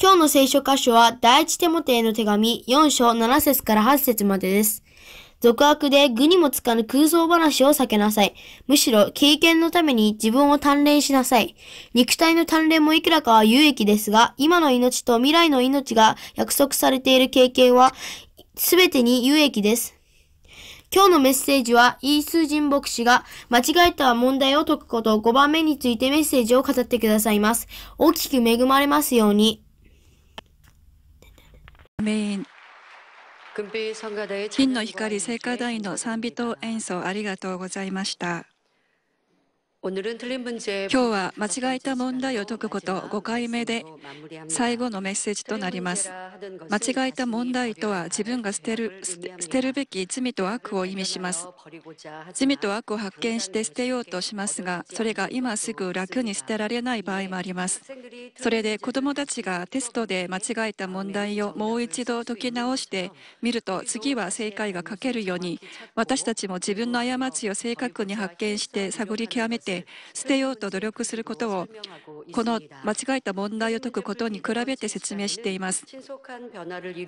今日の聖書箇所は第一手モテへの手紙4章7節から8節までです。俗悪で具にもつかぬ空想話を避けなさい。むしろ経験のために自分を鍛錬しなさい。肉体の鍛錬もいくらかは有益ですが、今の命と未来の命が約束されている経験は全てに有益です。今日のメッセージは、イースジン牧師が間違えた問題を解くこと5番目についてメッセージを語ってくださいます。大きく恵まれますように。金の光聖火団員の賛美と演奏ありがとうございました。今日は間違えた問題を解くこと5回目で最後のメッセージとなります。間違えた問題とは自分が捨てる捨てるべき罪と悪を意味します。罪と悪を発見して捨てようとしますが、それが今すぐ楽に捨てられない場合もあります。それで子どもたちがテストで間違えた問題をもう一度解き直してみると、次は正解が書けるように、私たちも自分の過ちを正確に発見して探り極めて捨てようと努力することをこの間違えた問題を解くことに比べて説明しています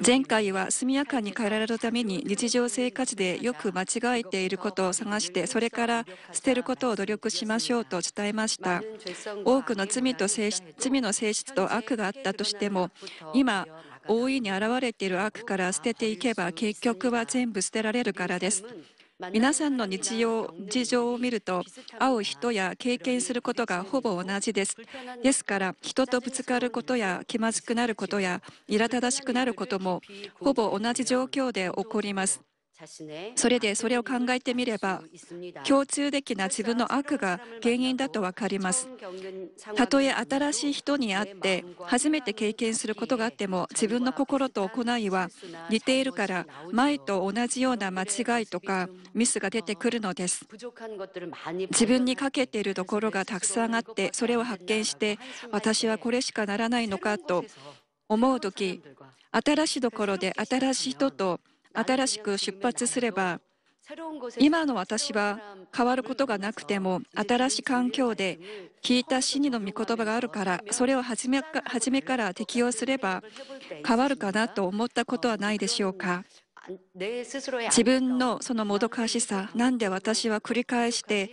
前回は速やかに変えられるために日常生活でよく間違えていることを探してそれから捨てることを努力しましょうと伝えました多くの罪と性質罪の性質と悪があったとしても今大いに現れている悪から捨てていけば結局は全部捨てられるからです皆さんの日常事情を見ると会う人や経験することがほぼ同じですですから人とぶつかることや気まずくなることや苛立たしくなることもほぼ同じ状況で起こりますそれでそれを考えてみれば共通的な自分の悪が原因だと分かりますたとえ新しい人に会って初めて経験することがあっても自分の心と行いは似ているから前と同じような間違いとかミスが出てくるのです自分に欠けているところがたくさんあってそれを発見して私はこれしかならないのかと思う時新しいところで新しい人と新しく出発すれば今の私は変わることがなくても新しい環境で聞いた死にの御言葉があるからそれを初め初めから適用すれば変わるかなと思ったことはないでしょうか自分のそのもどかしさなんで私は繰り返して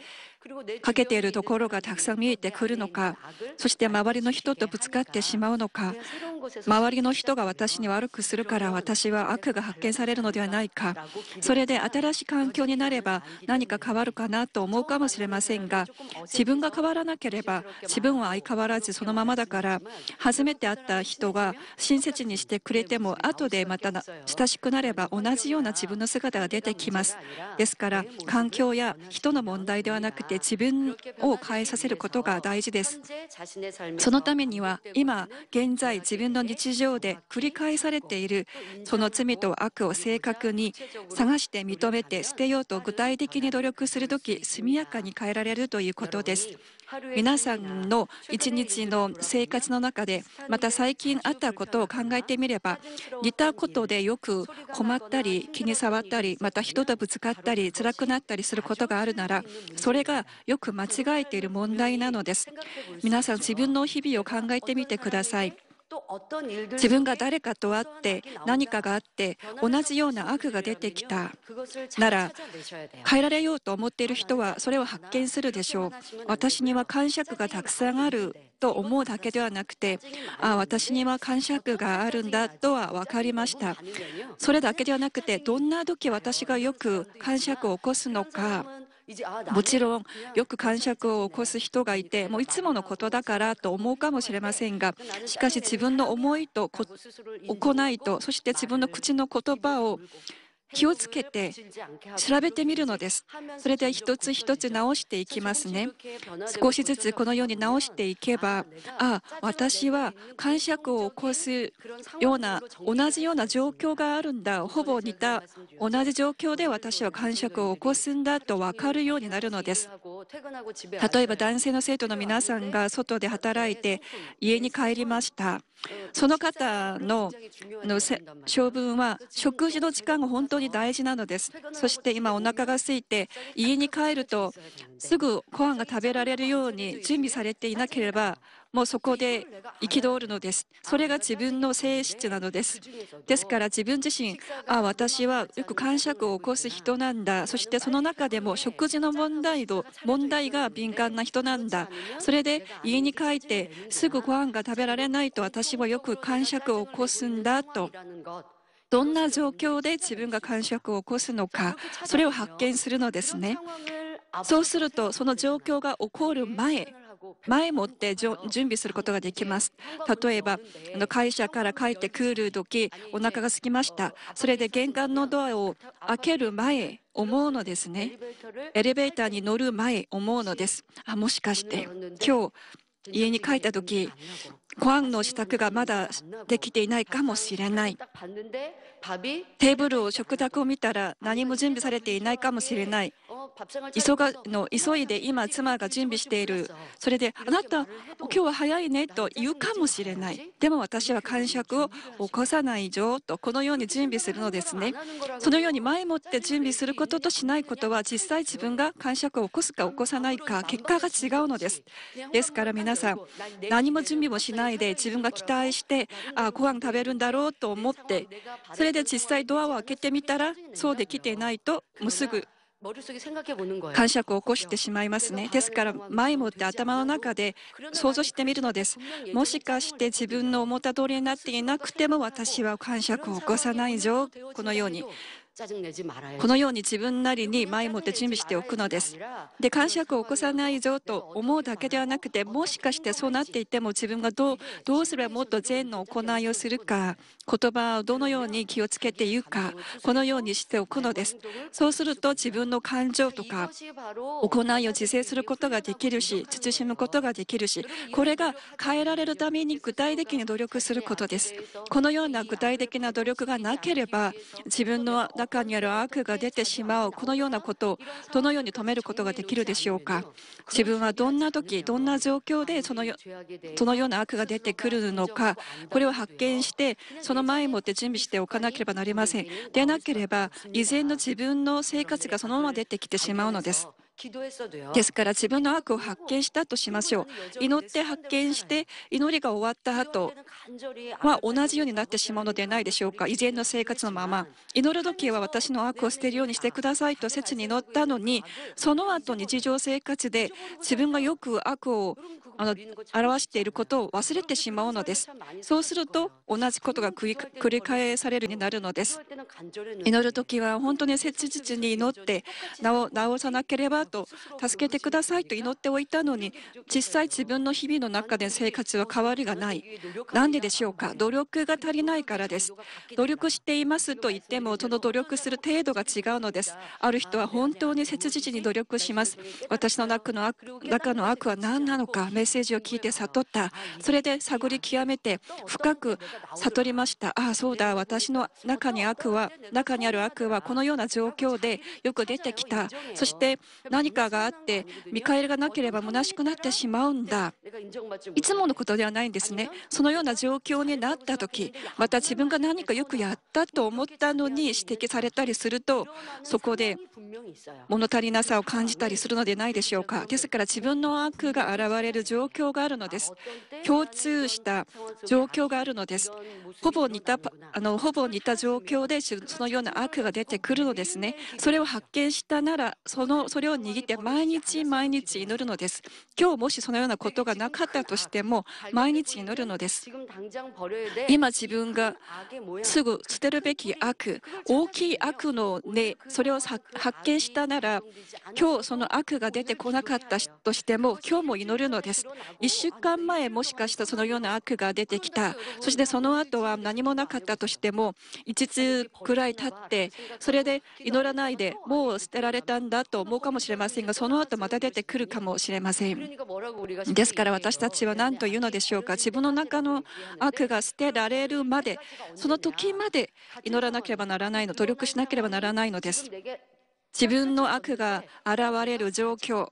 かけているところがたくさん見えてくるのか、そして周りの人とぶつかってしまうのか、周りの人が私に悪くするから私は悪が発見されるのではないか、それで新しい環境になれば何か変わるかなと思うかもしれませんが、自分が変わらなければ自分は相変わらずそのままだから、初めて会った人が親切にしてくれても、後でまた親しくなれば同じような自分の姿が出てきます。ですから、環境や人の問題ではなくて、自分を変えさせることが大事です。そのためには今現在自分の日常で繰り返されているその罪と悪を正確に探して認めて捨てようと具体的に努力するとき速やかに変えられるということです。皆さんの一日の生活の中でまた最近あったことを考えてみれば似たことでよく困ったり気に障ったりまた人とぶつかったり辛くなったりすることがあるならそれがよく間違えている問題なのです皆さん自分の日々を考えてみてください自分が誰かと会って何かがあって同じような悪が出てきたなら変えられようと思っている人はそれを発見するでしょう私には感触がたくさんあると思うだけではなくてあ私には感触があるんだとは分かりましたそれだけではなくてどんな時私がよく感触を起こすのかもちろんよく感触を起こす人がいてもういつものことだからと思うかもしれませんがしかし自分の思いと行いとそして自分の口の言葉を気をつけて調べてみるのです。それで一つ一つ直していきますね。少しずつこのように直していけば、あ私は感触を起こすような同じような状況があるんだ。ほぼ似た同じ状況で私は感触を起こすんだと分かるようになるのです。例えば男性の生徒の皆さんが外で働いて家に帰りました。その方の性分は食事の時間が本当当に大事なのです。そして今お腹が空いて家に帰るとすぐご飯が食べられるように準備されていなければもうそこで憤るのです。それが自分の性質なのです。ですから自分自身、あ私はよく感触を起こす人なんだ。そしてその中でも食事の問題度、問題が敏感な人なんだ。それで家に帰ってすぐご飯が食べられないと私もよく感触を起こすんだと。どんな状況で自分が感触を起こすのかそれを発見するのですねそうするとその状況が起こる前前もって準備することができます例えば会社から帰ってくる時お腹が空きましたそれで玄関のドアを開ける前思うのですねエレベーターに乗る前思うのですあもしかして今日家に帰った時ご飯の支度がまだできていないかもしれない。テーブルを食卓を見たら何も準備されていないかもしれない。急がの急いで今妻が準備している。それであなた今日は早いねと言うかもしれない。でも私は感触を起こさないぞとこのように準備するのですね。そのように前もって準備することとしないことは実際自分が感触を起こすか起こさないか結果が違うのです。ですから皆さん何も準備もしないないで自分が期待してあご飯食べるんだろうと思ってそれで実際ドアを開けてみたらそうできてないともうすぐ感触を起こしてしまいますね。ですから前もって頭の中で想像してみるのです。もしかして自分の思った通りになっていなくても私は感触を起こさないぞこのようにこのように自分なりに前もって準備しておくのです。で、感触を起こさないぞと思うだけではなくて、もしかしてそうなっていても自分がどうどうすればもっと善の行いをするか、言葉をどのように気をつけて言うか、このようにしておくのです。そうすると自分の感情とか、行いを自制することができるし、慎むことができるし、これが変えられるために具体的に努力することです。このような具体的な努力がなければ、自分の中にある悪が出てしまう、このようなことをどのように止めることができるでしょうか。自分はどんな時、どんな状況でそのよそのような悪が出てくるのか、これを発見して、そのの前もって準備しておかなければなりません。でなければ、以前の自分の生活がそのまま出てきてしまうのです。ですから自分の悪を発見したとしましょう。祈って発見して、祈りが終わった後は同じようになってしまうのではないでしょうか。以前の生活のまま。祈る時は私の悪を捨てるようにしてくださいと切に祈ったのに、その後日常生活で自分がよく悪をあの表していることを忘れてしまうのです。そうすると同じことが繰り返されるようになるのです。祈る時は本当に切実に祈って治さなければと助けてくださいと祈っておいたのに実際自分の日々の中で生活は変わりがない。何ででしょうか努力が足りないからです。努力していますと言ってもその努力する程度が違うのです。ある人は本当に切実に努力します。私の中の悪は何なのか、メッセージを聞いて悟ったそれで探り極めて深く悟りましたああそうだ私の中に悪は中にある悪はこのような状況でよく出てきたそして何かがあって見返りがなければ虚しくなってしまうんだいつものことではないんですねそのような状況になった時また自分が何かよくやったと思ったのに指摘されたりするとそこで物足りなさを感じたりするのではないでしょうかですから自分の悪が現れる状状況があるのです。共通した状況があるのです。ほぼ似たあのほぼ似た状況でそのような悪が出てくるのですね。それを発見したならそのそれを握って毎日毎日祈るのです。今日もしそのようなことがなかったとしても毎日祈るのです。今自分がすぐ捨てるべき悪、大きい悪の根、ね、それを発見したなら今日その悪が出てこなかったとしても今日も祈るのです。1週間前、もしかしたらそのような悪が出てきた。そしてその後は何もなかったとしても、5つくらい経って、それで祈らないで、もう捨てられたんだと思うかもしれませんが、その後また出てくるかもしれません。ですから私たちは何と言うのでしょうか。自分の中の悪が捨てられるまで、その時まで祈らなければならないの、努力しなければならないのです。自分の悪が現れる状況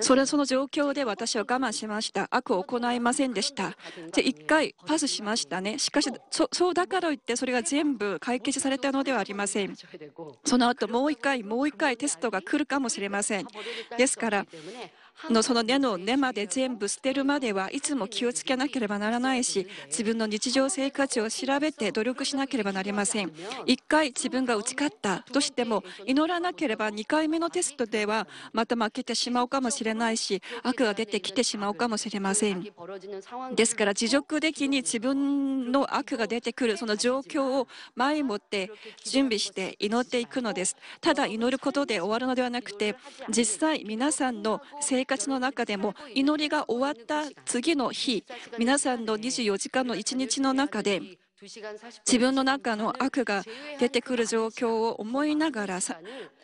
それはその状況で私は我慢しました。悪を行いませんでした。で、一回パスしましたね。しかしそ、そうだからといってそれが全部解決されたのではありません。その後もう一回、もう一回テストが来るかもしれません。ですから、のその根の根まで全部捨てるまではいつも気をつけなければならないし自分の日常生活を調べて努力しなければなりません一回自分が打ち勝ったとしても祈らなければ2回目のテストではまた負けてしまうかもしれないし悪が出てきてしまうかもしれませんですから持続的に自分の悪が出てくるその状況を前もって準備して祈っていくのですただ祈ることで終わるのではなくて実際皆さんの生活活の中でも祈りが終わった次の日皆さんの24時間の一日の中で自分の中の悪が出てくる状況を思いながら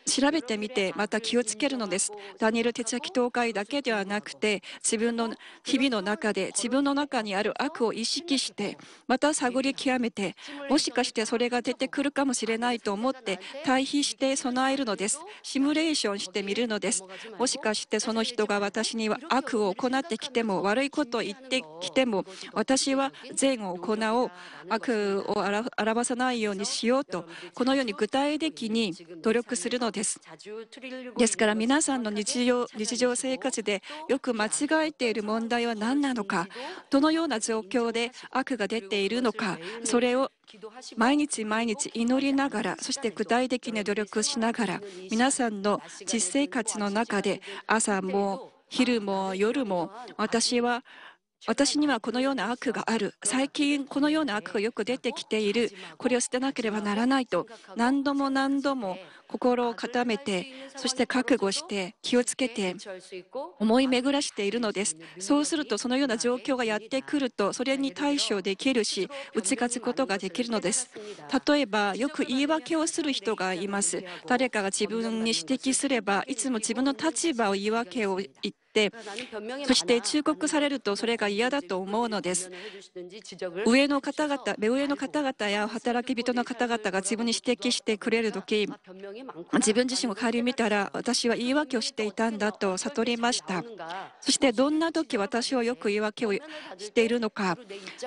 調べてみてまた気をつけるのです。ダニエル哲学教会だけではなくて自分の日々の中で自分の中にある悪を意識してまた探り極めてもしかしてそれが出てくるかもしれないと思って対比して備えるのです。シミュレーションしてみるのです。もしかしてその人が私には悪を行ってきても悪いことを言ってきても私は善を行おう悪を表さないようにしようとこのように具体的に努力するのです。です。ですから皆さんの日常日常生活でよく間違えている問題は何なのか、どのような状況で悪が出ているのか、それを毎日毎日祈りながらそして具体的に努力しながら皆さんの実生活の中で朝も昼も夜も私は私にはこのような悪がある最近このような悪がよく出てきているこれを捨てなければならないと何度も何度も心を固めてそして覚悟して気をつけて思い巡らしているのですそうするとそのような状況がやってくるとそれに対処できるし打ち勝つことができるのです例えばよく言い訳をする人がいます誰かが自分に指摘すればいつも自分の立場を言い訳を言っててそして忠告されるとそれが嫌だと思うのです上の方々目上の方々や働き人の方々が自分に指摘してくれる時自分自身を顧みたら私は言い訳をしていたんだと悟りましたそしてどんな時私はよく言い訳をしているのか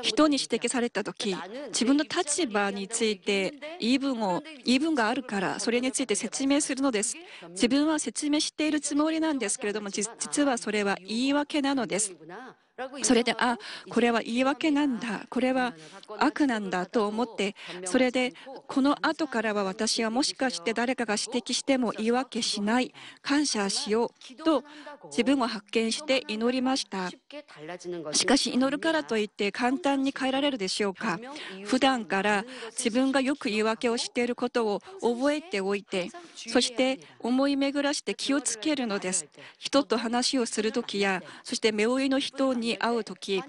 人に指摘された時自分の立場について言い分を言い分があるからそれについて説明するのです自分は説明しているつもりなんですけれども実はそれは言い訳なのです。それであこれは言い訳なんだこれは悪なんだと思ってそれでこの後からは私はもしかして誰かが指摘しても言い訳しない感謝しようと自分を発見して祈りましたしかし祈るからといって簡単に変えられるでしょうか普段から自分がよく言い訳をしていることを覚えておいてそして思い巡らして気をつけるのです人と話をするときやそして目追いの人にに会う時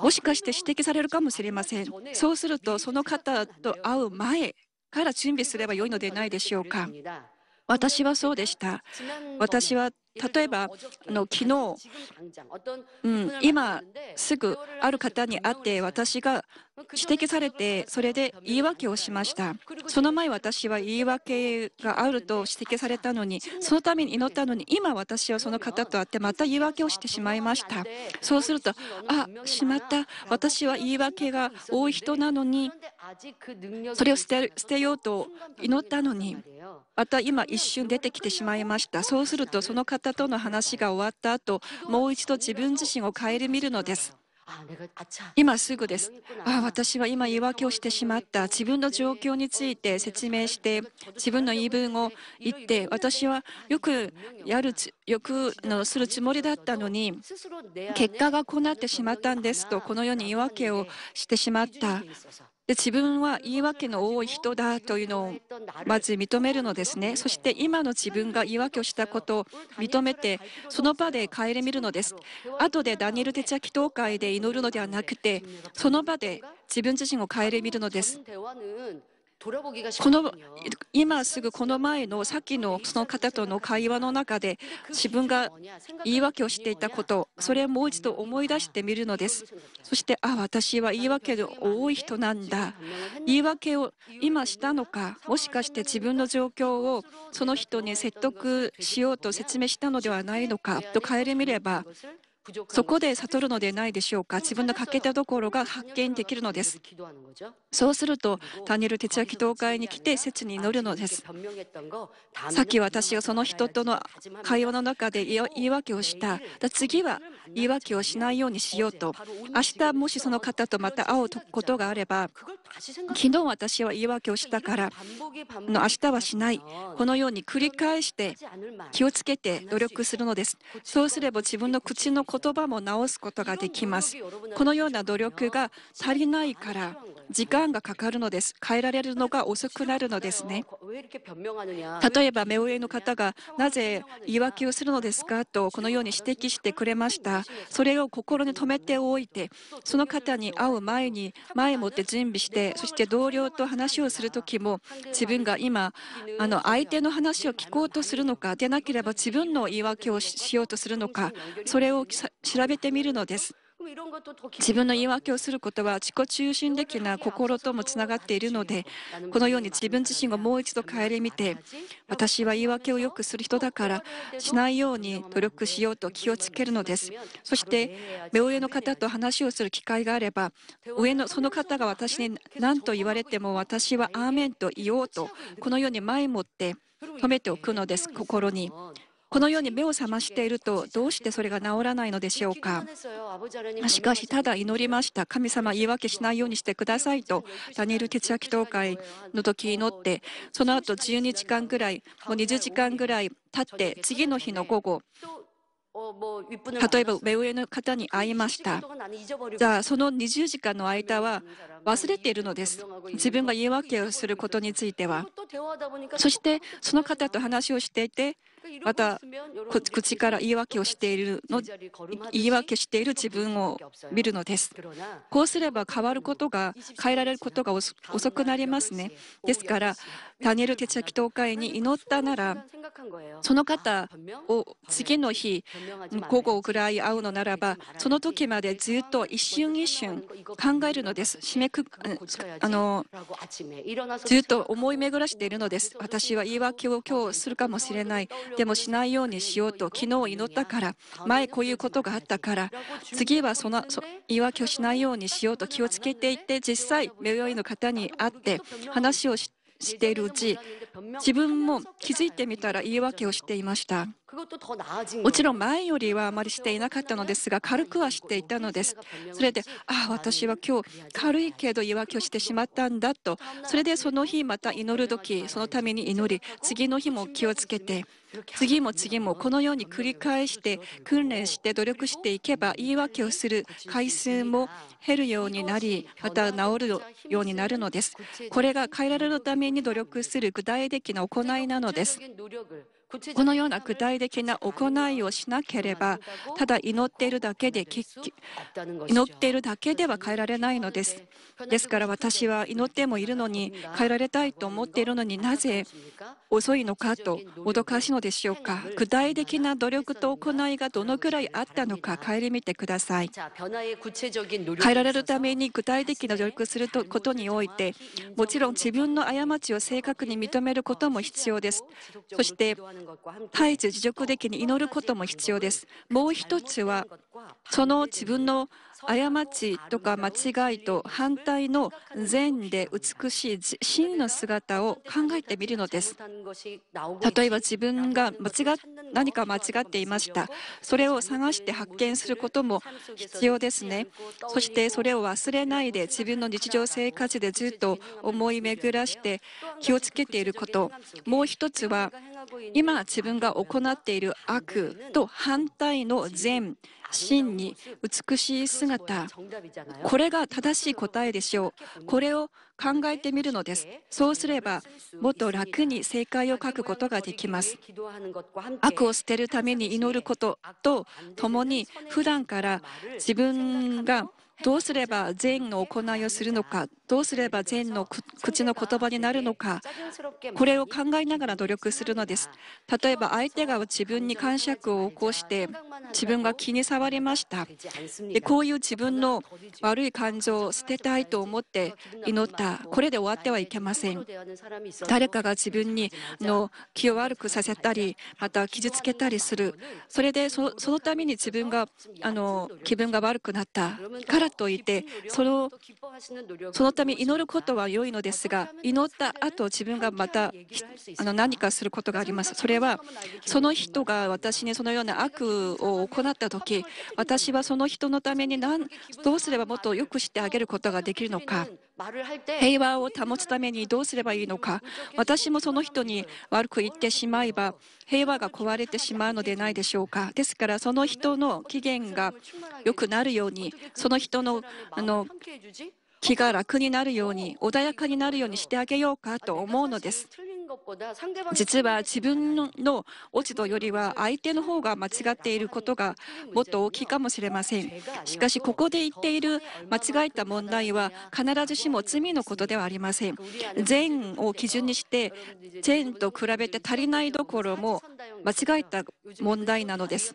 もしかして指摘されるかもしれません。そうすると、その方と会う前から準備すればよいのではないでしょうか。私はそうでした。私は例えば、あの昨日、うん、今すぐある方に会って私が指摘されてそれで言い訳をしましたその前私は言い訳があると指摘されたのにそのために祈ったのに今私はその方と会ってまた言い訳をしてしまいましたそうするとあしまった私は言い訳が多い人なのにそれを捨て捨てようと祈ったのにまた今一瞬出てきてしまいましたそうするとその方方との話が終わった後、もう一度自分自身を顧みるのです。今すぐです。ああ、私は今言い訳をしてしまった。自分の状況について説明して、自分の言い分を言って、私はよくやる、よくのするつもりだったのに、結果がこうなってしまったんですと、このように言い訳をしてしまった。で自分は言い訳の多い人だというのをまず認めるのですね。そして今の自分が言い訳をしたことを認めて、その場で顧みるのです。後でダニエル・テチャ祈祷会で祈るのではなくて、その場で自分自身を顧みるのです。この今すぐこの前のさっきのその方との会話の中で自分が言い訳をしていたことそれをもう一度思い出してみるのですそしてあ私は言い訳の多い人なんだ言い訳を今したのかもしかして自分の状況をその人に説得しようと説明したのではないのかと顧みればそこで悟るのでないでしょうか自分の欠けたところが発見できるのですそうするとタニル哲也祈祷会に来て説に祈るのですさっき私がその人との会話の中で言い訳をした次は言い訳をしないようにしようと明日もしその方とまた会うことがあれば昨日私は言い訳をしたからの明日はしないこのように繰り返して気をつけて努力するのですそうすれば自分の口の言葉も直すことができますこのような努力が足りないから時間がかかるのです変えられるのが遅くなるのですね例えば目上の方がなぜ言い訳をするのですかとこのように指摘してくれましたそれを心に留めておいてその方に会う前に前もって準備しててそして同僚と話をする時も自分が今あの相手の話を聞こうとするのかでなければ自分の言い訳をしようとするのかそれを調べてみるのです。自分の言い訳をすることは自己中心的な心ともつながっているのでこのように自分自身をもう一度顧みて私は言い訳をよくする人だからしないように努力しようと気をつけるのですそして目上の方と話をする機会があれば上のその方が私に何と言われても私はアーメンと言おうとこのように前もって止めておくのです心にこのように目を覚ましていると、どうしてそれが治らないのでしょうか。しかし、ただ祈りました。神様、言い訳しないようにしてくださいと、ダニエル哲学教会の時祈って、その後12時間ぐらい、もう20時間ぐらい経って、次の日の午後、例えば目上の方に会いました。じゃあその20時間の間は忘れているのです。自分が言い訳をすることについては。そしてその方と話をしていて、また口から言い訳をしているの言い訳している自分を見るのです。こうすれば変わることが変えられることが遅くなりますね。ですからダニエル哲学教会に祈ったなら、その方を次の日、午後ぐらい会うのならば、その時までずっと一瞬一瞬考えるのです。締めくあのずっと思い巡らしているのです。私は言い訳を今日するかもしれない。でもしないようにしようと、昨日祈ったから、前こういうことがあったから、次はその言い訳をしないようにしようと気をつけていて、実際、目病院の方に会って話をして、しているうち自分も気づいてみたら言い訳をしていましたもちろん前よりはあまりしていなかったのですが軽くはしていたのですそれでああ私は今日軽いけど言い訳をしてしまったんだとそれでその日また祈る時そのために祈り次の日も気をつけて次も次もこのように繰り返して訓練して努力していけば言い訳をする回数も減るようになりまた治るようになるのですこれが変えられるために努力する具体的な行いなのですこのような具体的な行いをしなければ、ただ祈っているだけで、祈っているだけでは変えられないのです。ですから私は祈ってもいるのに、変えられたいと思っているのになぜ遅いのかと脅かしのでしょうか。具体的な努力と行いがどのくらいあったのか、顧みてください。変えられるために具体的な努力することにおいて、もちろん自分の過ちを正確に認めることも必要です。そして絶えず持続的に祈ることも必要です。もう一つは、その自分の過ちとか間違いと反対の善で美しい真の姿を考えてみるのです例えば自分が間違何か間違っていましたそれを探して発見することも必要ですねそしてそれを忘れないで自分の日常生活でずっと思い巡らして気をつけていることもう一つは今自分が行っている悪と反対の善真に美しい姿これが正しい答えでしょうこれを考えてみるのですそうすればもっと楽に正解を書くことができます悪を捨てるために祈ることと共に普段から自分がどうすれば善の行いをするのか、どうすれば善の口の言葉になるのか、これを考えながら努力するのです。例えば相手が自分に感触を起こして、自分が気に障りました。でこういう自分の悪い感情を捨てたいと思って祈った。これで終わってはいけません。誰かが自分にの気を悪くさせたり、また傷つけたりする。それでそのために自分があの気分が悪くなったからといてそのそのため祈ることは良いのですが祈った後自分がまたあの何かすることがありますそれはその人が私にそのような悪を行った時私はその人のために何どうすればもっと良くしてあげることができるのか平和を保つためにどうすればいいのか私もその人に悪く言ってしまえば平和が壊れてしまうのでないでしょうかですからその人の機嫌が良くなるようにその人のあの気が楽になるように穏やかになるようにしてあげようかと思うのです。実は自分の落ち度よりは相手の方が間違っていることがもっと大きいかもしれません。しかし、ここで言っている間違えた問題は必ずしも罪のことではありません。善を基準にして、善と比べて足りないどころも間違えた問題なのです。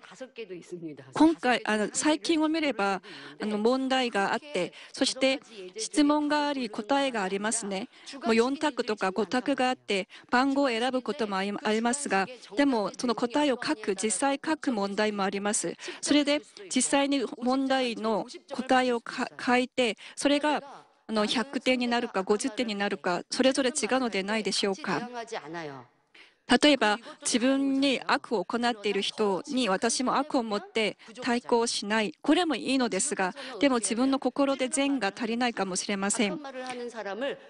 今回、あの最近を見ればあの問題があって、そして質問があり、答えがありますね。もう4択とか5択があって、番号を選ぶこともありますが、でもその答えを書く、実際書く問題もあります。それで実際に問題の答えを書いて、それがあの100点になるか50点になるか、それぞれ違うのではないでしょうか。例えば自分に悪を行っている人に私も悪を持って対抗しないこれもいいのですがでも自分の心で善が足りないかもしれません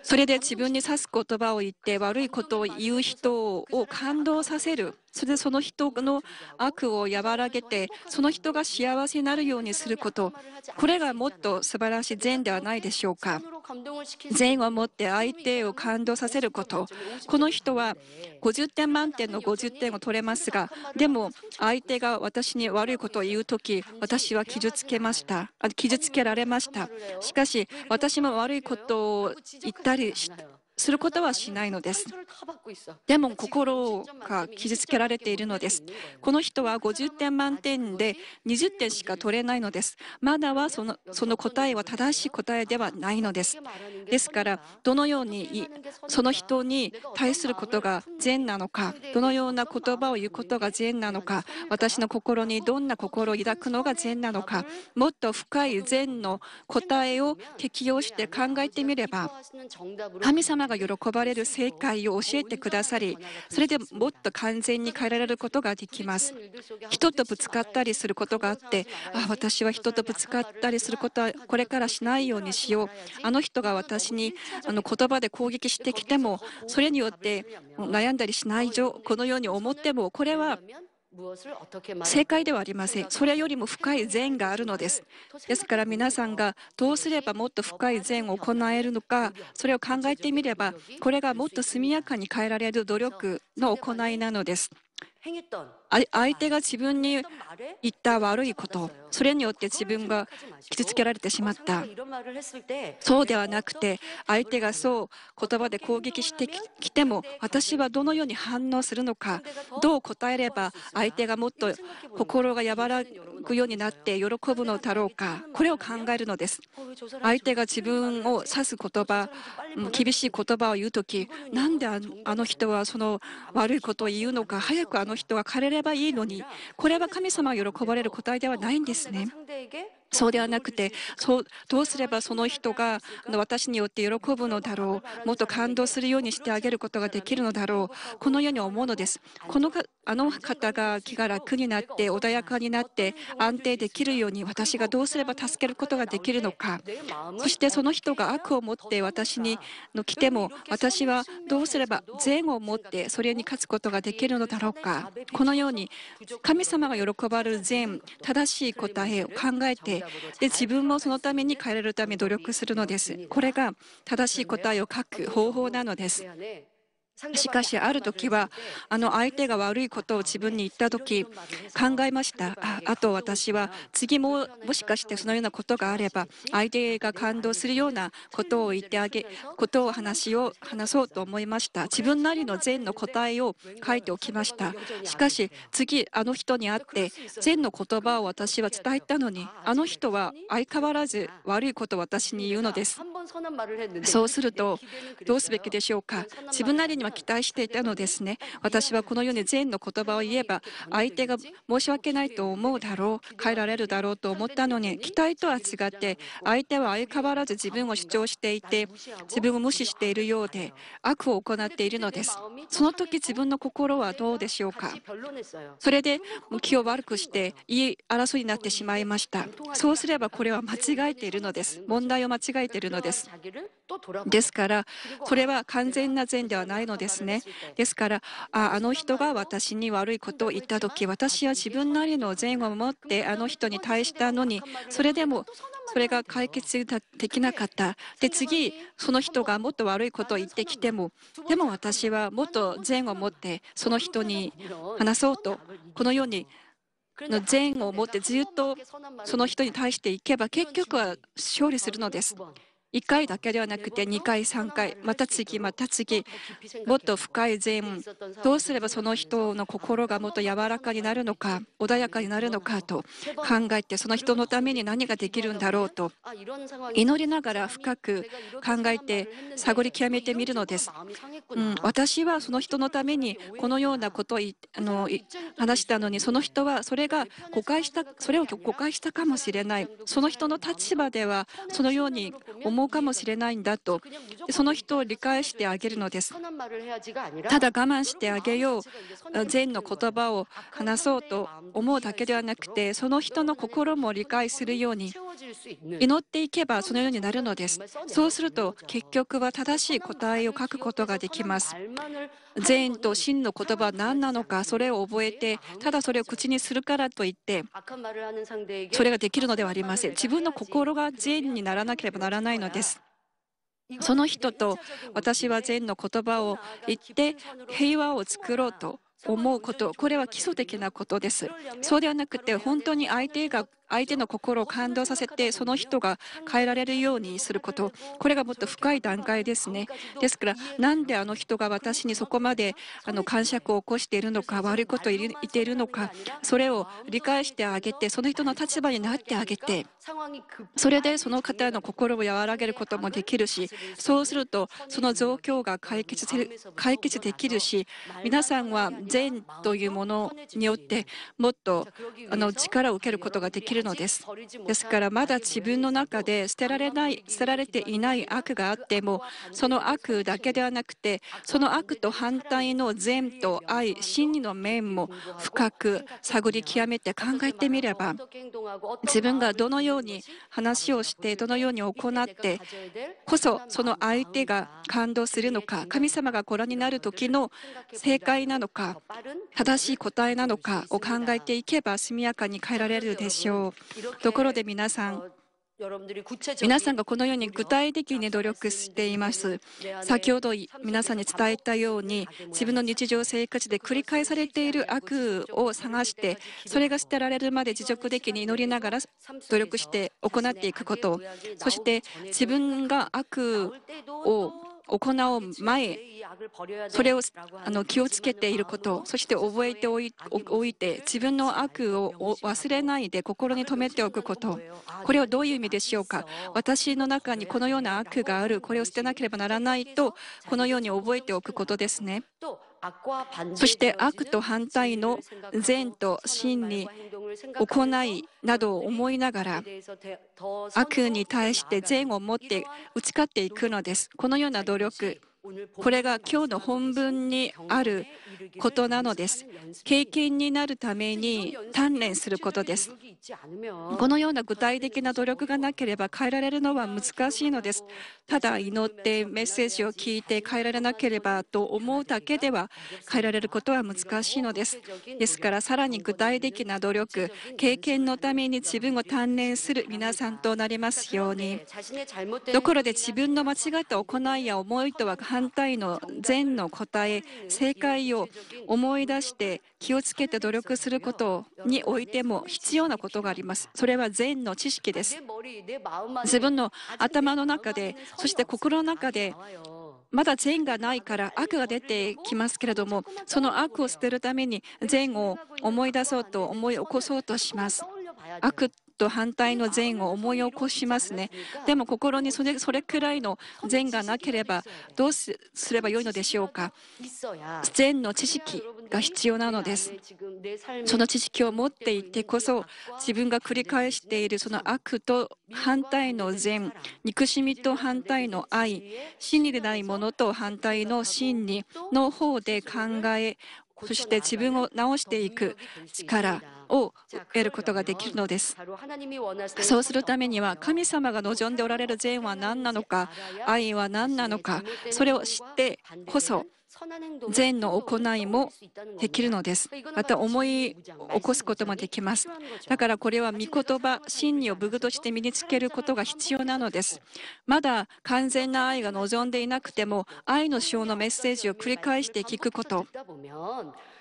それで自分に指す言葉を言って悪いことを言う人を感動させるそれでその人の悪を和らげて、その人が幸せになるようにすること、これがもっと素晴らしい善ではないでしょうか。善を持って相手を感動させること。この人は50点満点の50点を取れますが、でも相手が私に悪いことを言うとき、私は傷つけました。傷つけられました。しかし、私も悪いことを言ったりした。することはしないのです。でも心が傷つけられているのです。この人は50点満点で20点しか取れないのです。まだはそのその答えは正しい答えではないのです。ですから、どのようにその人に対することが善なのか、どのような言葉を言うことが善なのか、私の心にどんな心を抱くのが善なのか、もっと深い善の答えを適用して考えてみれば、神様が喜ばれる正解を教えてくださり、それでもっと完全に変えられることができます。人とぶつかったりすることがあって、あ私は人とぶつかったりすることはこれからしないようにしよう。あの人が私にあの言葉で攻撃してきても、それによって悩んだりしないぞ、このように思っても、これは正解ではありません。それよりも深い善があるのです。ですから皆さんがどうすればもっと深い善を行えるのか、それを考えてみれば、これがもっと速やかに変えられる努力の行いなのです。相手が自分に言った悪いこと、それによって自分が傷つけられてしまった。そうではなくて、相手がそう言葉で攻撃してきても、私はどのように反応するのか、どう答えれば相手がもっと心が和らくようになって喜ぶのだろうかこれを考えるのです相手が自分を指す言葉厳しい言葉を言う時なんであの人はその悪いことを言うのか早くあの人は枯れればいいのにこれは神様が喜ばれる答えではないんですねそうではなくてそうどうすればその人が私によって喜ぶのだろうもっと感動するようにしてあげることができるのだろうこのように思うのですこのあの方が気が楽になって穏やかになって安定できるように私がどうすれば助けることができるのかそしてその人が悪を持って私にの来ても私はどうすれば善を持ってそれに勝つことができるのだろうかこのように神様が喜ばれる善正しい答えを考えてで自分もそのために変えられるため努力するのですこれが正しい答えを書く方法なのですしかしある時はあの相手が悪いことを自分に言った時考えましたあと私は次ももしかしてそのようなことがあれば相手が感動するようなことを言ってあげことを話を話そうと思いました自分なりの善の答えを書いておきましたしかし次あの人に会って善の言葉を私は伝えたのにあの人は相変わらず悪いことを私に言うのですそうするとどうすべきでしょうか自分なりには期待していたのですね。私はこのように善の言葉を言えば、相手が申し訳ないと思うだろう、変えられるだろうと思ったのに、期待とは違って、相手は相変わらず自分を主張していて、自分を無視しているようで、悪を行っているのです。その時自分の心はどうでしょうか。それで気を悪くして、言い争いになってしまいました。そうすればこれは間違えているのです。問題を間違えているのです。ですから、これは完全な善ではないのですね。ですからあ、あの人が私に悪いことを言ったとき、私は自分なりの善を持ってあの人に対したのに、それでもそれが解決できなかった。で、次、その人がもっと悪いことを言ってきても、でも私はもっと善を持ってその人に話そうと、このようにの善を持ってずっとその人に対していけば結局は勝利するのです。1回だけではなくて2回、3回、また次、また次、もっと深い善意、どうすればその人の心がもっと柔らかになるのか、穏やかになるのかと考えて、その人のために何ができるんだろうと、祈りながら深く考えて、探り極めてみるのです。うん、私はその人のためにこのようなことをあの話したのに、その人はそれが誤解した、それを誤解したかもしれない。その人の立場ではそのように思かもしれないんだと、その人を理解してあげるのです。ただ我慢してあげよう、善の言葉を話そうと思うだけではなくて、その人の心も理解するように祈っていけばそのようになるのです。そうすると結局は正しい答えを書くことができます。善と真の言葉は何なのか、それを覚えて、ただそれを口にするからといって、それができるのではありません。自分の心が善にならなければならないののです。その人と私は善の言葉を言って平和を作ろうと思うこと、これは基礎的なことです。そうではなくて、本当に相手が相手の心を感動させてその人が変えられるようにすることこれがもっと深い段階ですねですからなんであの人が私にそこまであの感触を起こしているのか悪いことを言っているのかそれを理解してあげてその人の立場になってあげてそれでその方の心を和らげることもできるしそうするとその状況が解決解決できるし皆さんは善というものによってもっとあの力を受けることができるるのです。ですからまだ自分の中で捨てられない捨てられていない悪があってもその悪だけではなくてその悪と反対の善と愛真理の面も深く探り極めて考えてみれば自分がどのように話をしてどのように行ってこそその相手が感動するのか神様がご覧になる時の正解なのか正しい答えなのかを考えていけば速やかに変えられるでしょう。ところで皆さん、皆さんがこのように具体的に努力しています。先ほど皆さんに伝えたように、自分の日常生活で繰り返されている悪を探して、それが捨てられるまで持続的に祈りながら努力して行っていくこと、そして自分が悪を行う前、それをあの気をつけていること、そして覚えておいて、自分の悪を忘れないで心に留めておくこと、これをどういう意味でしょうか。私の中にこのような悪がある、これを捨てなければならないと、このように覚えておくことですね。そして悪と反対の善と真に行いなどを思いながら悪に対して善を持って打ち勝っていくのです。このような努力、これが今日の本文にあることなのです。経験になるために鍛錬することです。このような具体的な努力がなければ変えられるのは難しいのです。ただ祈ってメッセージを聞いて変えられなければと思うだけでは変えられることは難しいのです。ですからさらに具体的な努力、経験のために自分を鍛錬する皆さんとなりますように。ところで自分の間違った行いや思いとは反対の善の答え、正解を思い出して気をつけて努力することにおいても必要なことがあります。それは善の知識です。自分の頭の中で、そして心の中で、まだ善がないから悪が出てきますけれども、その悪を捨てるために善を思い出そうと思い起こそうとします。悪と反対の善を思い起こしますね。でも心にそれそれくらいの善がなければどうすればよいのでしょうか。善の知識が必要なのです。その知識を持っていてこそ自分が繰り返しているその悪と反対の善、憎しみと反対の愛、真理でないものと反対の真理の方で考え、そして自分を直していく力、を得ることができるのです。そうするためには神様が望んでおられる善は何なのか愛は何なのかそれを知ってこそ善の行いもできるのです。また思い起こすこともできます。だからこれは御言葉、真理を武具として身につけることが必要なのです。まだ完全な愛が望んでいなくても、愛の章のメッセージを繰り返して聞くこと。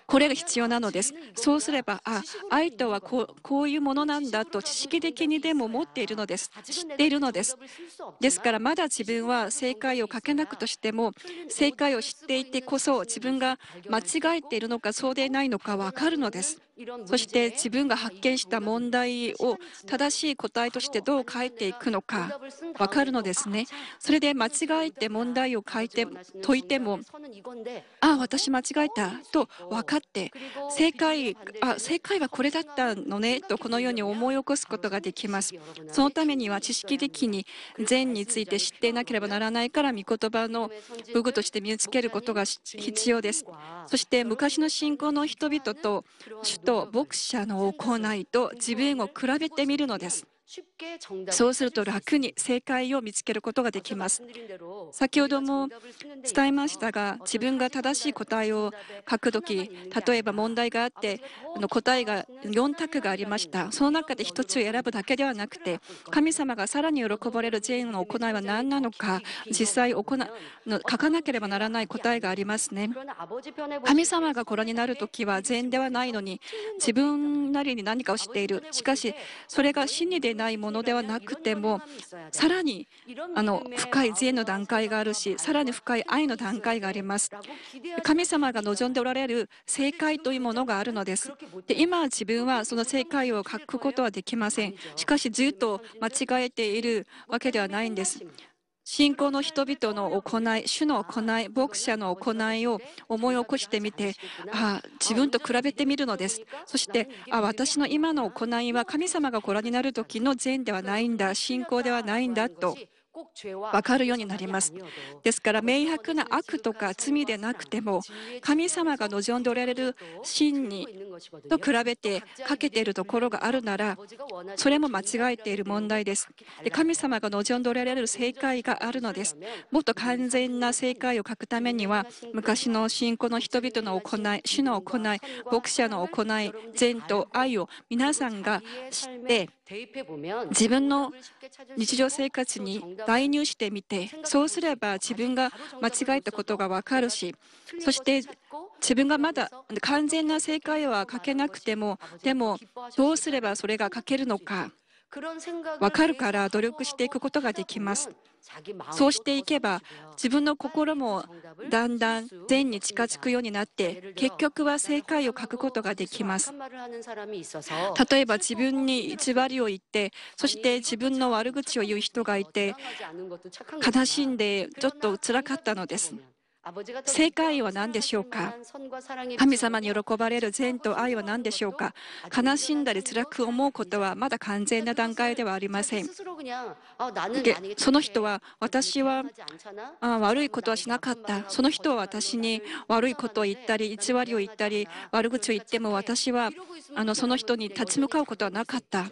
これが必要なのです。そうすれば、あ、愛とはこうこういうものなんだと知識的にでも持っているのです。知っているのです。ですから、まだ自分は正解を書けなくとしても、正解を知っていてこそ、自分が間違えているのか、そうでないのかわかるのです。そして自分が発見した問題を正しい答えとしてどう書いていくのか分かるのですね。それで間違えて問題を書いて解いても、ああ、私間違えたと分かって、正解あ、正解はこれだったのねとこのように思い起こすことができます。そのためには知識的に善について知っていなければならないから、御言葉の武具として身につけることが必要です。そして昔の信仰の人々とと牧者の行いと自分を比べてみるのですそうすると楽に正解を見つけることができます。先ほども伝えましたが、自分が正しい答えを書くとき、例えば問題があって、あの答えが4択がありました。その中で1つを選ぶだけではなくて、神様がさらに喜ばれる善の行いは何なのか、実際行の書かなければならない答えがありますね。神様がご覧になるときは善ではないのに、自分なりに何かをしている。しかし、それが真理でないものではなくてもさらにあの深い善の段階があるしさらに深い愛の段階があります神様が望んでおられる正解というものがあるのですで今自分はその正解を書くことはできませんしかしずっと間違えているわけではないんです信仰の人々の行い、主の行い、牧者の行いを思い起こしてみて、あ自分と比べてみるのです。そして、あ私の今の行いは神様がご覧になる時の善ではないんだ、信仰ではないんだと。分かるようになります。ですから、明白な悪とか罪でなくても、神様が望んでおられる真にと比べてかけているところがあるなら、それも間違えている問題です。で神様が望んでおられる正解があるのです。もっと完全な正解を書くためには、昔の信仰の人々の行い、主の行い、牧者の行い、善と愛を皆さんが知って、自分の日常生活に代入してみてそうすれば自分が間違えたことが分かるしそして自分がまだ完全な正解は書けなくてもでもどうすればそれが書けるのかわかるから努力していくことができます。そうしていけば自分の心もだんだん善に近づくようになって結局は正解を書くことができます例えば自分に偽りを言ってそして自分の悪口を言う人がいて悲しんでちょっとつらかったのです正解は何でしょうか神様に喜ばれる善と愛は何でしょうか悲しんだり辛く思うことはまだ完全な段階ではありません。その人は私はあ悪いことはしなかった。その人は私に悪いことを言ったり、偽りを言ったり、悪口を言っても私はあのその人に立ち向かうことはなかった。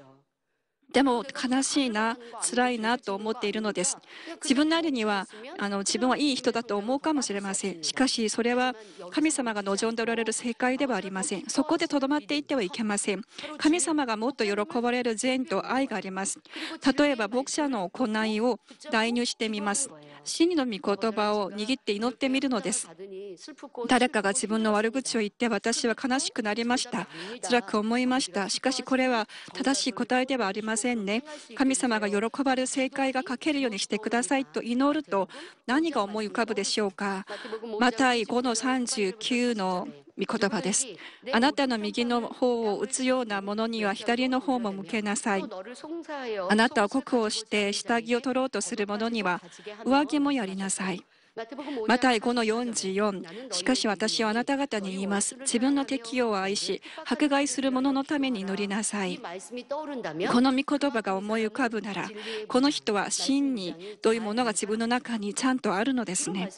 でも悲しいな、辛いなと思っているのです。自分なりにはあの自分はいい人だと思うかもしれません。しかし、それは神様が望んでおられる世界ではありません。そこでとどまっていってはいけません。神様がもっと喜ばれる善と愛があります。例えば、牧者の行いを代入してみます。真の御言葉を握って祈ってみるのです。誰かが自分の悪口を言って私は悲しくなりました。辛く思いました。しかしこれは正しい答えではありませんね。神様が喜ばれる正解が書けるようにしてくださいと祈ると何が思い浮かぶでしょうか。マタイ5の39の御言葉です。あなたの右の方を打つようなものには左の方も向けなさい。あなたを酷をして下着を取ろうとする者には上着もやりなさい。またイこの44しかし私はあなた方に言います自分の敵を愛し迫害する者のために乗りなさいこの御言葉が思い浮かぶならこの人は真にというものが自分の中にちゃんとあるのですね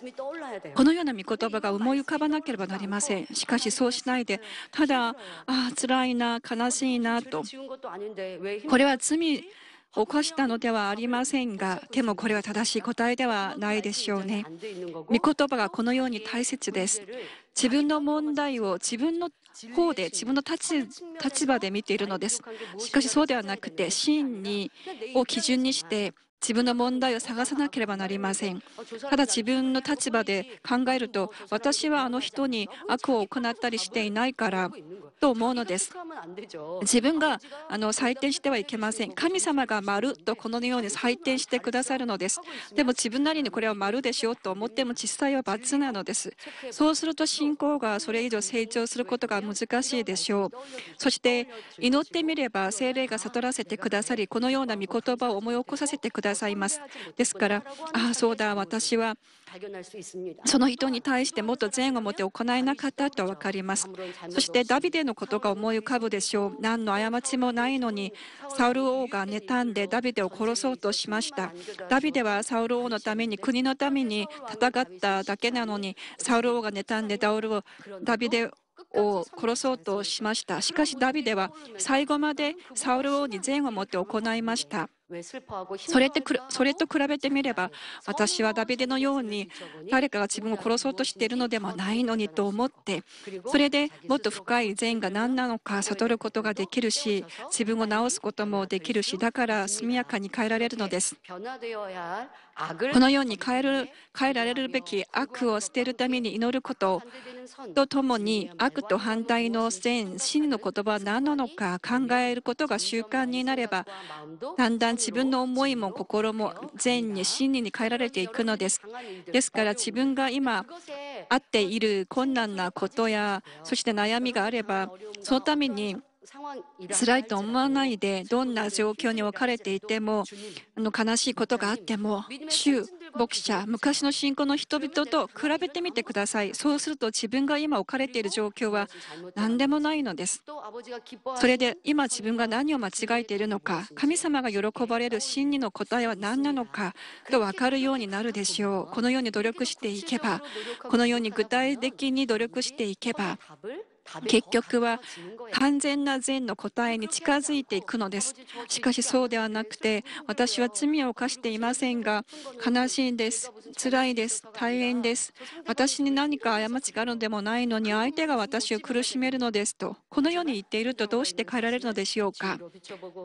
このような御言葉が思い浮かばなければなりませんしかしそうしないでただああ辛いな悲しいなとこれは罪起こしたのではありませんが、でもこれは正しい答えではないでしょうね。御言葉がこのように大切です。自分の問題を自分の方で、自分の立場で見ているのです。しかしそうではなくて、真にを基準にして、自分の問題を探さなければなりません。ただ自分の立場で考えると、私はあの人に悪を行ったりしていないから、と思うのです。自分があの採点してはいけません。神様が丸とこのように採点してくださるのです。でも自分なりにこれは丸でしょうと思っても実際は罰なのです。そうすると信仰がそれ以上成長することが難しいでしょう。そして祈ってみれば精霊が悟らせてくださり、このような御言葉を思い起こさせてくださいます。ですから、ああ、そうだ、私はその人に対してもっと善を持って行えなかったと分かります。そしてダビデのことが思い浮かぶでしょう。何の過ちもないのに、サウル王が妬んでダビデを殺そうとしました。ダビデはサウル王のために、国のために戦っただけなのに、サウル王が妬んでダウルをダビデを殺そうとしました。しかしダビデは最後までサウル王に善を持って行いました。それってそれと比べてみれば私はダビデのように誰かが自分を殺そうとしているのではないのにと思ってそれでもっと深い善が何なのか悟ることができるし自分を治すこともできるしだから速やかに変えられるのですこのように変える変えられるべき悪を捨てるために祈ることとともに悪と反対の善真の言葉は何なのか考えることが習慣になればだんだん自分の思いも心も善に真理に変えられていくのです。ですから自分が今あっている困難なことやそして悩みがあればそのために辛いと思わないでどんな状況に置かれていてもあの悲しいことがあっても主牧者、昔の信仰の人々と比べてみてください。そうすると自分が今置かれている状況は何でもないのです。それで今自分が何を間違えているのか、神様が喜ばれる真理の答えは何なのかと分かるようになるでしょう。このように努力していけば、このように具体的に努力していけば、結局は完全な善の答えに近づいていくのです。しかしそうではなくて、私は罪を犯していませんが、悲しいです、辛いです、大変です。私に何か過ちがあるのでもないのに、相手が私を苦しめるのですと、このように言っているとどうして変えられるのでしょうか。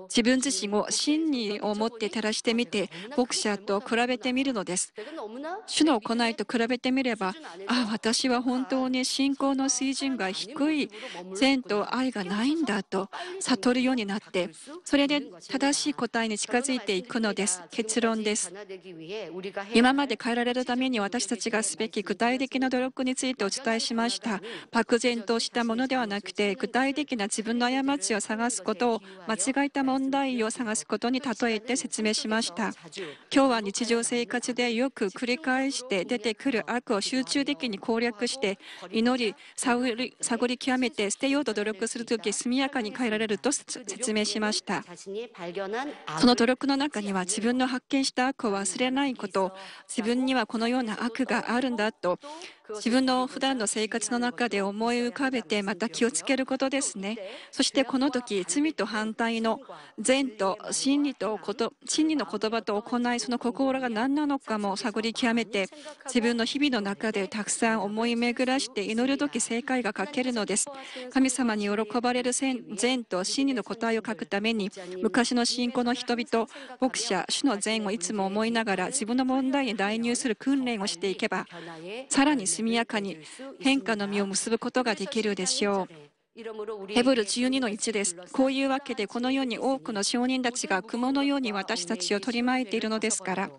自分自身を真理を持って照らしてみて、牧者と比べてみるのです。主の行いと比べてみれば、あ私は本当に信仰の水準が低いい善と愛がないんだと悟るようになってそれで正しい答えに近づいていくのです結論です今まで変えられるために私たちがすべき具体的な努力についてお伝えしました漠然としたものではなくて具体的な自分の過ちを探すことを間違えた問題を探すことに例えて説明しました今日は日常生活でよく繰り返して出てくる悪を集中的に攻略して祈り探り極めて捨てようと努力するとき速やかに変えられると説明しましたその努力の中には自分の発見した悪を忘れないこと自分にはこのような悪があるんだと自分の普段の生活の中で思い浮かべてまた気をつけることですねそしてこの時罪と反対の善と真理とこと真理の言葉と行いその心が何なのかも探り極めて自分の日々の中でたくさん思い巡らして祈る時正解が書けるのです神様に喜ばれる善と真理の答えを書くために昔の信仰の人々牧者主の善をいつも思いながら自分の問題に代入する訓練をしていけばさらに速やかに変化の実を結ぶことができるでしょう。ヘブル12の1です。こういうわけで、この世に多くの証人たちが雲のように私たちを取り巻いているのですから、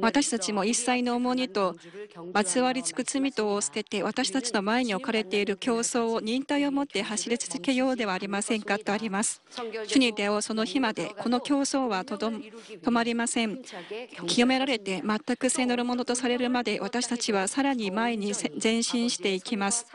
私たちも一切の重荷と、まつわりつく罪とを捨てて、私たちの前に置かれている競争を忍耐をもって走り続けようではありませんかとあります。主に出をうその日まで、この競争はとど止まりません。清められて、全く背乗るものとされるまで、私たちはさらに前に前進していきます。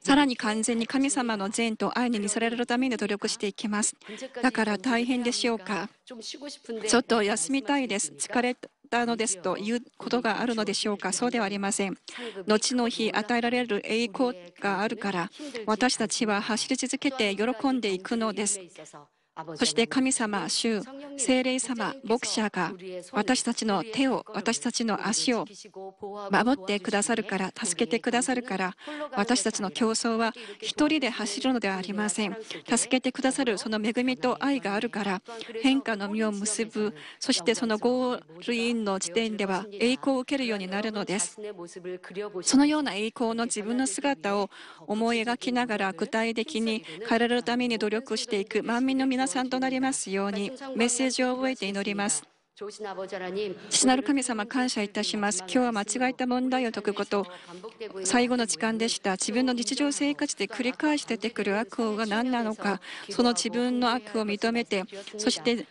さらに完全に神様の善と愛に似されるために努力していきます。だから大変でしょうか。ちょっと休みたいです。疲れたのですということがあるのでしょうか。そうではありません。後の日与えられる栄光があるから、私たちは走り続けて喜んでいくのです。そして神様、主、聖霊様、牧者が私たちの手を、私たちの足を守ってくださるから、助けてくださるから、私たちの競争は一人で走るのではありません。助けてくださるその恵みと愛があるから、変化の実を結ぶ、そしてそのゴールインの時点では栄光を受けるようになるのです。そのような栄光の自分の姿を思い描きながら、具体的に変えられるために努力していく、万民の皆さんとなりますようにメッセージを覚えて祈ります。父なる神様、感謝いたします。今日は間違えた問題を解くこと、最後の時間でした。自分の日常生活で繰り返して出てくる悪をが何なのか、その自分の悪を認めて、そして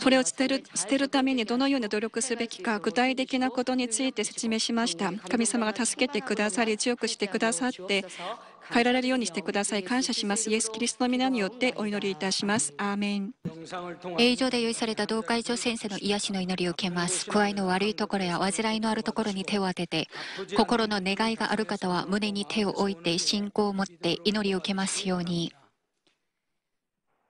それを捨てる捨てるためにどのように努力すべきか、具体的なことについて説明しました。神様が助けてくださり、強くしてくださって、変えられるようにしてください。感謝します。イエス・キリストの皆によってお祈りいたします。アーメン。映像で用意された同会場先生の癒しの祈りを受けます。具合の悪いところや患いのあるところに手を当てて、心の願いがある方は胸に手を置いて信仰を持って祈りを受けますように。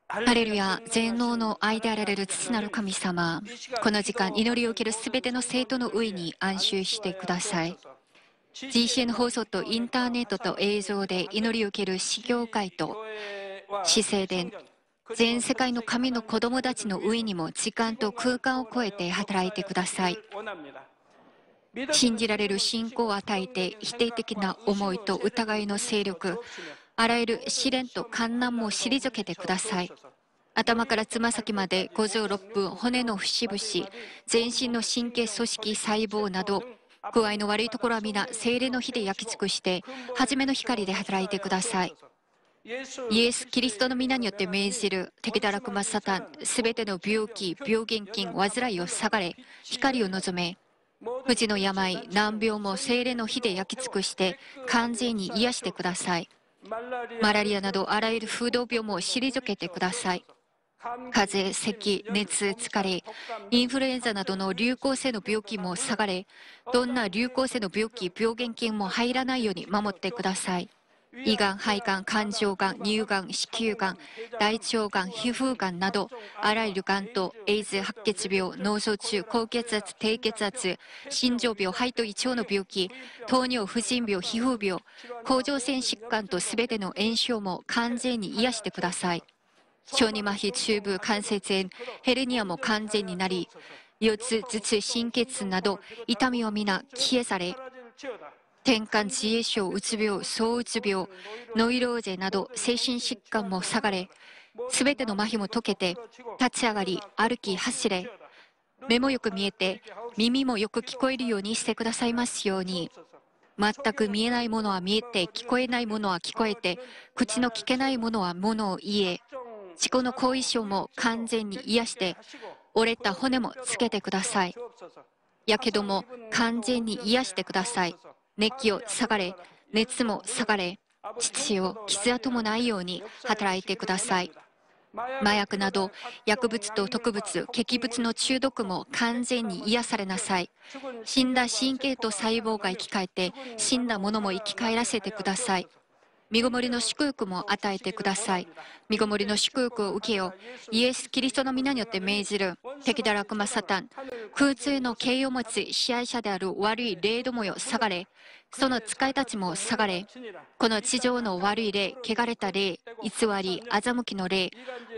ハレルヤ、全能の愛であられる父なる神様、この時間、祈りを受けるすべての生徒の上に安心してください。GCN 放送とインターネットと映像で祈りを受ける市業会と姿勢で全世界の神の子供たちの上にも時間と空間を超えて働いてください信じられる信仰を与えて否定的な思いと疑いの勢力あらゆる試練と観難も退けてください頭からつま先まで5条6分骨の節々全身の神経組織細胞など具合の悪いところは皆精霊の火で焼き尽くして初めの光で働いてくださいイエス・キリストの皆によって命じる敵だらくまサタンすべての病気病原菌患いを下がれ光を望め無治の病難病も精霊の火で焼き尽くして完全に癒してくださいマラリアなどあらゆる風土病も退けてください風邪、咳、熱、疲れ、インフルエンザなどの流行性の病気も下がれ、どんな流行性の病気、病原菌も入らないように守ってください。胃がん、肺がん、肝臓がん、乳がん、子宮がん、大腸がん、皮膚がんなど、あらゆるがんと、エイズ、白血病、脳卒中、高血圧、低血圧、心臓病、肺と胃腸の病気、糖尿、婦人病、皮膚病、甲状腺疾患とすべての炎症も完全に癒してください。小児麻痺、中部関節炎、ヘルニアも完全になり、腰痛、頭痛、心血など痛みを皆消えされ、転換、自閉症、うつ病、躁うつ病、ノイローゼなど精神疾患も下がれ、すべての麻痺も解けて、立ち上がり、歩き、走れ、目もよく見えて、耳もよく聞こえるようにしてくださいますように。全く見えないものは見えて、聞こえないものは聞こえて、口の聞けないものはものを言え、事故の後遺症も完全に癒して折れた骨もつけてくださいやけども完全に癒してください熱気を下がれ熱も下がれ父を傷跡もないように働いてください麻薬など薬物と毒物劇物の中毒も完全に癒されなさい死んだ神経と細胞が生き返って死んだものも生き返らせてください身ごもりの祝福も与えてください。身ごもりの祝福を受けよう。イエス・キリストの皆によって命じる敵だらくまサタン、空中の敬意を持つ支配者である悪い霊どもよ、下がれ。その使いたちも下がれ。この地上の悪い霊、汚れた霊、偽り、欺きの霊、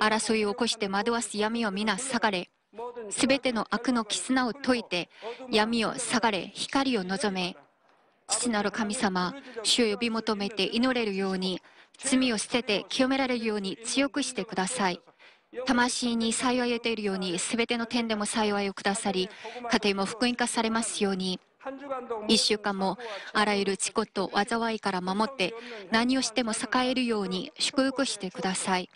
争いを起こして惑わす闇を皆下がれ。すべての悪の絆を解いて、闇を下がれ、光を望め、父なる神様、主を呼び求めて祈れるように、罪を捨てて清められるように強くしてください。魂に幸いを得ているように、すべての点でも幸いをくださり、家庭も福音化されますように。1週間もあらゆる事故と災いから守って何をしても栄えるように祝福してください。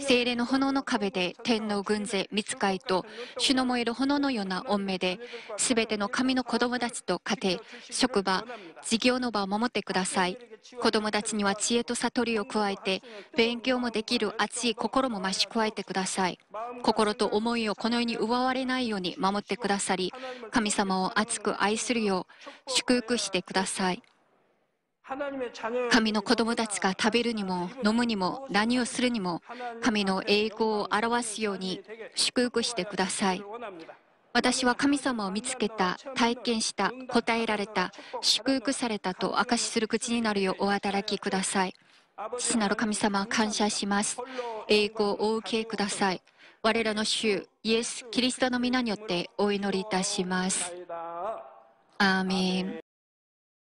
精霊の炎の壁で天の軍勢、密会と主の燃える炎のような恩命で、すべての神の子供たちと家庭、職場、事業の場を守ってください。子供たちには知恵と悟りを加えて、勉強もできる熱い心も増し加えてください。心と思いをこの世に奪われないように守ってくださり、神様を熱く愛するよう祝福してください。神の子供たちが食べるにも飲むにも何をするにも神の栄光を表すように祝福してください。私は神様を見つけた、体験した、答えられた、祝福されたと証しする口になるようお働きください。父なる神様、感謝します。栄光をお受けください。我らの主、イエス・キリストの皆によってお祈りいたします。アーメン。